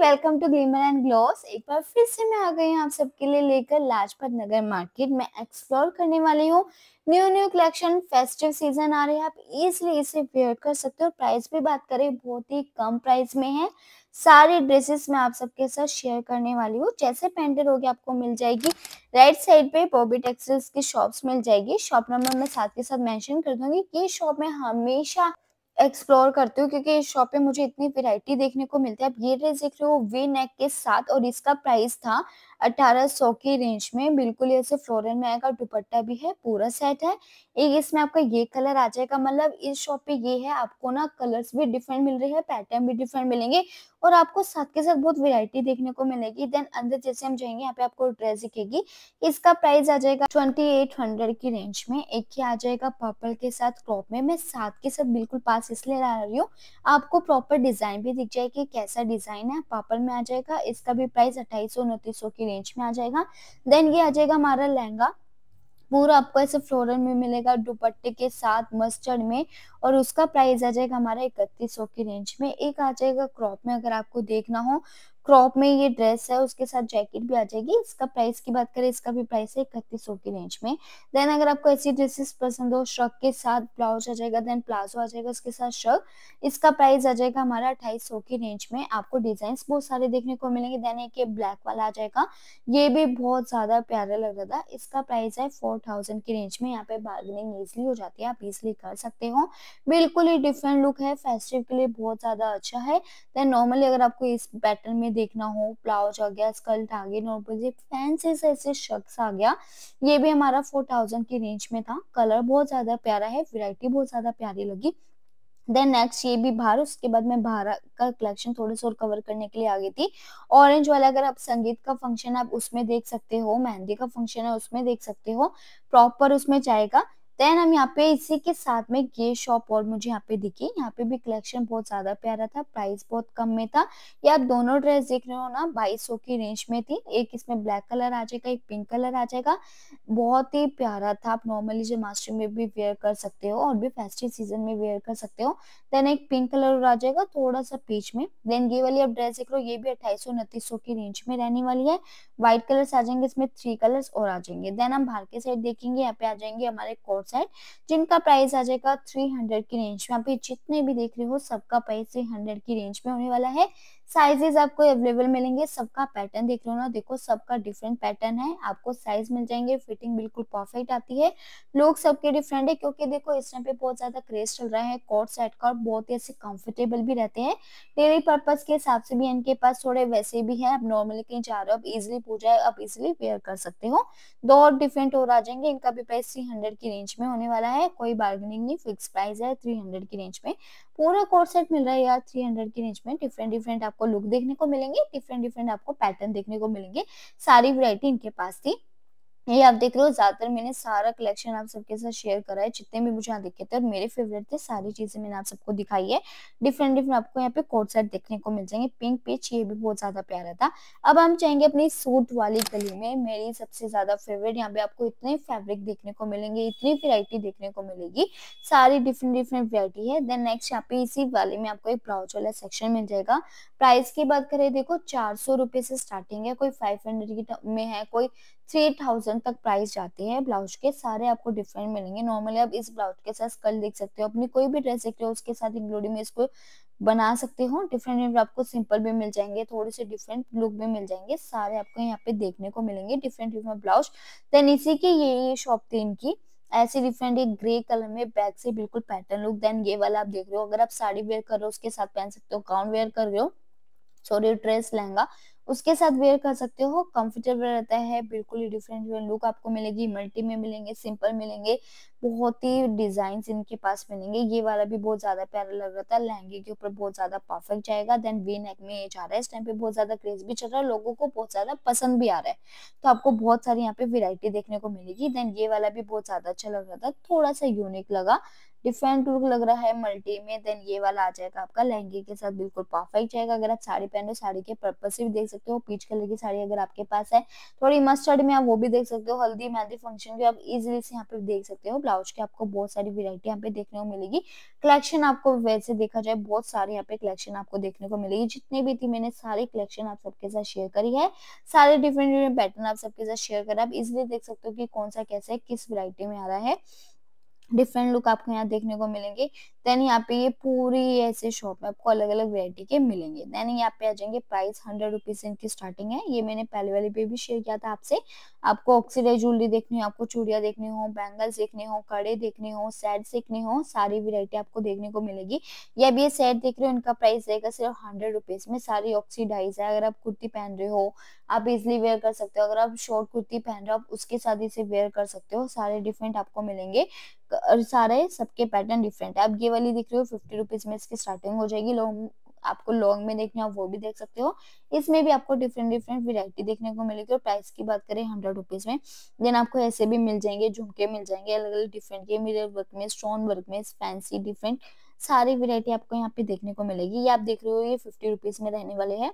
welcome to Glimmer and Gloss एक बार फिर से मैं आ गई आप सबके लिए लेकर लाजपत नगर मार्केट में एक्सप्लोर करने वाली हूँ new new collection festive season आ रहे हैं आप इजिली इसे वेयर कर सकते हो प्राइस भी बात करें बहुत ही कम प्राइस में है सारे ड्रेसेस मैं आप सबके साथ शेयर करने वाली हूँ जैसे पेंटेड गया आपको मिल जाएगी राइट साइड पे बॉबी टेक्सटाइल्स की शॉप्स मिल जाएगी शॉप नंबर मैं साथ के साथ मेंशन कर दूंगी ये शॉप में हमेशा एक्सप्लोर करती हूँ क्योंकि इस शॉप पे मुझे इतनी वैरायटी देखने को मिलती है आप ये ड्रेस देख रहे हो वे नेक के साथ और इसका प्राइस था 1800 की रेंज में बिल्कुल ऐसे फ्लोरन में आएगा दुपट्टा भी है पूरा सेट है एक इसमें आपका ये कलर आ जाएगा मतलब इस शॉप पे ये है आपको ना कलर्स भी डिफरेंट मिल रही है पैटर्न भी डिफरेंट मिलेंगे और आपको साथ के साथ बहुत वेरायटी देखने को मिलेगी देन अंदर जैसे हम जाएंगे यहाँ पे आपको ड्रेस दिखेगी इसका प्राइस आ जाएगा ट्वेंटी एट हंड्रेड की रेंज में एक ही आ जाएगा पर्पल के साथ क्रॉप में मैं साथ के साथ बिल्कुल पास इसलिए ला रही हूँ आपको प्रॉपर डिजाइन भी दिख जाएगी कैसा डिजाइन है पर्पल में आ जाएगा इसका भी प्राइस अट्ठाईस सौ की रेंज में आ जाएगा देन ये आ जाएगा हमारा लहंगा पूरा आपको ऐसे फ्लोरल में मिलेगा दुपट्टे के साथ मस्टर्ड में और उसका प्राइस आ जाएगा हमारा इकतीस सौ की रेंज में एक आ जाएगा क्रॉप में अगर आपको देखना हो क्रॉप में ये ड्रेस है उसके साथ जैकेट भी आ जाएगी इसका प्राइस की बात करें इसका भी प्राइस है इकतीस सौ की रेंज में देन अगर आपको ऐसी ड्रेसेस पसंद हो श्रग के साथ ब्लाउज आ जाएगा देन प्लाजो आ जाएगा उसके साथ श्रग इसका प्राइस आ जाएगा हमारा अट्ठाईस सौ की रेंज में आपको डिजाइन बहुत सारे देखने को मिलेंगे देन एक ये ब्लैक वाला आ जाएगा ये भी बहुत ज्यादा प्यारा लग रहा था इसका प्राइस है फोर थाउजेंड की रेंज में यहाँ पे बार्गेनिंग इजिली हो जाती है आप इजिली कर सकते हो बिल्कुल ही डिफरेंट लुक है फेस्टिव के लिए बहुत ज्यादा अच्छा है देन नॉर्मली अगर आपको इस पैटर्न में देखना हो ब्लाउज आ गया स्कल्ट आ गया नॉर्मल ये फैंसी से ऐसे शख्स आ गया ये भी हमारा फोर थाउजेंड की रेंज में था कलर बहुत ज्यादा प्यारा है वैरायटी बहुत ज्यादा प्यारी लगी देन नेक्स्ट ये भी बाहर उसके बाद मैं बाहर का कलेक्शन थोड़े से और कवर करने के लिए आ गई थी ऑरेंज वाला अगर आप संगीत का फंक्शन आप उसमें देख सकते हो मेहंदी का फंक्शन है उसमें देख सकते हो प्रॉपर उसमें जाएगा देन हम यहाँ पे इसी के साथ में ये शॉप और मुझे यहाँ पे दिखी यहाँ पे भी कलेक्शन बहुत ज्यादा प्यारा था प्राइस बहुत कम में था ये आप दोनों ड्रेस देख रहे हो ना बाईस की रेंज में थी एक इसमें ब्लैक कलर आ जाएगा एक पिंक कलर आ जाएगा बहुत ही प्यारा था आप नॉर्मली जो मास्टर में भी वेयर कर सकते हो और भी फेस्टिव सीजन में वेयर कर सकते हो देन एक पिंक कलर आ जाएगा थोड़ा सा पीच में देन ये वाली आप ड्रेस देख रहे हो ये भी अट्ठाईस सौ की रेंज में रहने वाली है व्हाइट कलर आ जाएंगे इसमें थ्री कलर और आ जाएंगे देन हम बाहर के साइड देखेंगे यहाँ पे आ जाएंगे हमारे कोर्स वेबसाइट जिनका प्राइस आ जाएगा थ्री हंड्रेड की रेंज में आप जितने भी देख रहे हो सबका प्राइस थ्री हंड्रेड की रेंज में होने वाला है साइजेस आपको अवेलेबल मिलेंगे सबका पैटर्न देख लो ना देखो सबका डिफरेंट पैटर्न है आपको साइज मिल जाएंगे फिटिंग बिल्कुल परफेक्ट आती है लोग सबके डिफरेंट है क्योंकि देखो इस टाइम पे बहुत ज्यादा क्रेज चल रहा है कॉट सेट का बहुत ही अच्छे कंफर्टेबल भी रहते हैं डेली पर्पज के हिसाब से भी इनके पास थोड़े वैसे भी है आप नॉर्मली कहीं जा रहे हो आप इजिली पूजा आप इजिली वेयर कर सकते हो दो और डिफरेंट और आ जाएंगे इनका भी प्राइस थ्री की रेंज में होने वाला है कोई बार्गेनिंग नहीं फिक्स प्राइस है थ्री की रेंज में पूरा कोट सेट मिल रहा है यार थ्री हंड्रेड की रेंज में डिफरेंट डिफरेंट आपको लुक देखने को मिलेंगे डिफरेंट डिफरेंट आपको पैटर्न देखने को मिलेंगे सारी वरायटी इनके पास थी ये आप देख रहे हो ज्यादातर मैंने सारा कलेक्शन आप सबके साथ शेयर करा है जितने भी मुझे दिखे थे और मेरे फेवरेट थे सारी चीजें मैंने आप सबको दिखाई है डिफरेंट डिफरेंट आपको यहाँ पे कोट सेट देखने को मिल जाएंगे पिंक पिच ये भी बहुत ज्यादा प्यारा था अब हम चाहेंगे अपनी सूट वाली गली में मेरी सबसे ज्यादा फेवरेट यहाँ पे आपको इतने फेब्रिक देखने को मिलेंगे इतनी वेरायटी देखने को मिलेगी सारी डिफरेंट डिफरेंट वेरायटी है देन नेक्स्ट यहाँ पे इसी वाले में आपको एक ब्लाउज वाला सेक्शन मिल जाएगा प्राइस की बात करें देखो चार से स्टार्टिंग है कोई फाइव हंड्रेड में है कोई थ्री थाउजेंड तक प्राइस जाते हैं ब्लाउज के सारे आपको डिफरेंट मिलेंगे नॉर्मली आप इस ब्लाउज के साथ कल देख सकते हो अपनी कोई भी ड्रेस देख रहे हो उसके साथ इंक्लूडिंग में इसको बना सकते हो डिफरेंट में आपको सिंपल भी मिल जाएंगे थोड़े से डिफरेंट लुक भी मिल जाएंगे सारे आपको यहाँ पे देखने को मिलेंगे डिफरेंट डिफरेंट ब्लाउज देन इसी की ये ये शॉप थी इनकी ऐसे डिफरेंट एक ग्रे कलर में बैक से बिल्कुल पैटर्न लुक देन ये वाला आप देख रहे हो अगर आप साड़ी वेयर कर रहे हो उसके साथ पहन सकते हो गाउन वेयर कर रहे हो सॉरी ड्रेस लहंगा उसके साथ वेयर कर सकते हो कंफर्टेबल रहता है बिल्कुल ही डिफरेंट जो लुक आपको मिलेगी मल्टी में मिलेंगे सिंपल मिलेंगे बहुत ही डिजाइन इनके पास मिलेंगे ये वाला भी बहुत ज्यादा प्यारा लग रहा था लहंगे के ऊपर बहुत ज्यादा परफेक्ट जाएगा देन वी नेक में ये जा रहा है इस टाइम पे बहुत ज्यादा क्रेज भी चल रहा है लोगों को बहुत ज्यादा पसंद भी आ रहा है तो आपको बहुत सारी यहाँ पे वेरायटी देखने को मिलेगी देन ये वाला भी बहुत ज्यादा अच्छा लग रहा था थोड़ा सा यूनिक लगा डिफरेंट लुक लग रहा है मल्टी में देन ये वाला आ जाएगा आपका लहंगे के साथ बिल्कुल परफेक्ट जाएगा अगर आप साड़ी पहन रहे हो साड़ी के पर्पज से भी देख सकते हो पीच कलर की साड़ी अगर आपके पास है थोड़ी मस्टर्ड में आप वो भी देख सकते हो हल्दी मेहंदी फंक्शन भी आप इजिली से यहाँ पे देख सकते हो ब्लाउज के आपको बहुत सारी वेरायटी यहाँ पे देखने को मिलेगी कलेक्शन आपको वैसे देखा जाए बहुत सारे यहाँ पे कलेक्शन आपको देखने को मिलेगी जितनी भी थी मैंने सारी कलेक्शन आप सबके साथ शेयर करी है सारे डिफरेंट डिफरेंट पैटर्न आप सबके साथ शेयर करा आप इजिली देख सकते हो कि कौन सा कैसे किस वेरायटी में आ रहा है डिफरेंट लुक आपको यहाँ देखने को मिलेंगे देन यहाँ पे ये पूरी ऐसे शॉप में आपको अलग अलग वेरायटी के मिलेंगे देन यहाँ पे आ जाएंगे प्राइस हंड्रेड रुपीज इनकी स्टार्टिंग है ये मैंने पहले वाले पे भी शेयर किया था आपसे आपको ऑक्सीडाइज ज्वेलरी देखनी हो आपको चूड़िया देखनी हो बैंगल्स देखने हो कड़े देखने हो सेट देखने हो सारी वेरायटी आपको देखने को मिलेगी ये अभी ये सेट देख रहे हो इनका प्राइस रहेगा सिर्फ हंड्रेड रुपीज में सारी ऑक्सीडाइज है अगर आप कुर्ती पहन रहे हो आप इजिली वेयर कर सकते हो अगर आप शॉर्ट कुर्ती पहन रहे हो आप उसके साथ इसे वेयर कर सकते हो सारे डिफरेंट आपको मिलेंगे सारे सबके पैटर्न डिफरेंट है अब ये वाली दिख रही हो फिफ्टी रुपीज में इसकी स्टार्टिंग हो जाएगी लॉन्ग आपको लॉन्ग में देखना वो भी देख सकते हो इसमें भी आपको डिफरेंट डिफरेंट वेरायटी देखने को मिलेगी और प्राइस की बात करें हंड्रेड रुपीज में देन आपको ऐसे भी मिल जाएंगे झुमके मिल जाएंगे अलग अलग डिफरेंट ये मिरर वर्क में स्टोन वर्क में फैंसी डिफरेंट सारी वेरायटी आपको यहाँ पे देखने को मिलेगी ये आप देख रहे हो ये फिफ्टी रुपीज में रहने वाले है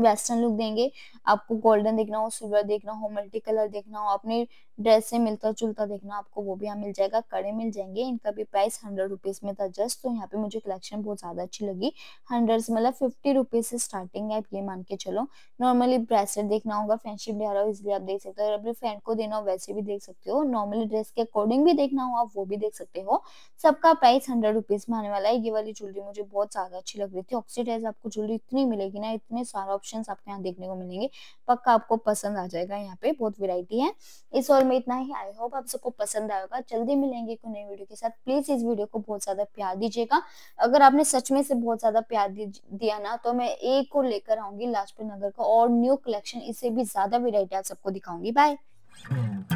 वेस्टर्न लुक देंगे आपको गोल्डन देखना हो सिल्वर देखना हो मल्टी कलर देखना हो अपने ड्रेस से मिलता जुलता देखना आपको वो भी यहाँ मिल जाएगा कड़े मिल जाएंगे इनका भी प्राइस हंड्रेड रुपीज़ में था जस्ट तो यहाँ पे मुझे कलेक्शन बहुत ज़्यादा अच्छी लगी हंड्रेड मतलब फिफ्टी रुपीज़ से स्टार्टिंग है ये मान के चलो नॉर्मली ब्रेसलेट देखना होगा फ्रेंडशिप डे आ रहा हो इसलिए आप देख सकते हो अपने फ्रेंड को देना हो वैसे भी देख सकते हो नॉर्मली ड्रेस के अकॉर्डिंग भी देखना हो आप वो भी देख सकते हो सबका प्राइस हंड्रेड रुपीज़ में आने वाला है ये वाली ज्वेलरी मुझे बहुत ज़्यादा अच्छी लग रही थी ऑक्सीडाइज आपको ज्वेलरी इतनी मिलेगी ना इतने सारे ऑप्शन आपको यहाँ देखने को मिलेंगे पक्का आपको पसंद आ जाएगा यहाँ पे बहुत वेरायटी है इस और में इतना ही आई होप आप सबको पसंद आएगा जल्दी मिलेंगे एक नई वीडियो के साथ प्लीज इस वीडियो को बहुत ज्यादा प्यार दीजिएगा अगर आपने सच में से बहुत ज्यादा प्यार दिया ना तो मैं एक को लेकर आऊंगी लाजपत नगर का और न्यू कलेक्शन इससे भी ज्यादा वेरायटी आप सबको दिखाऊंगी बाय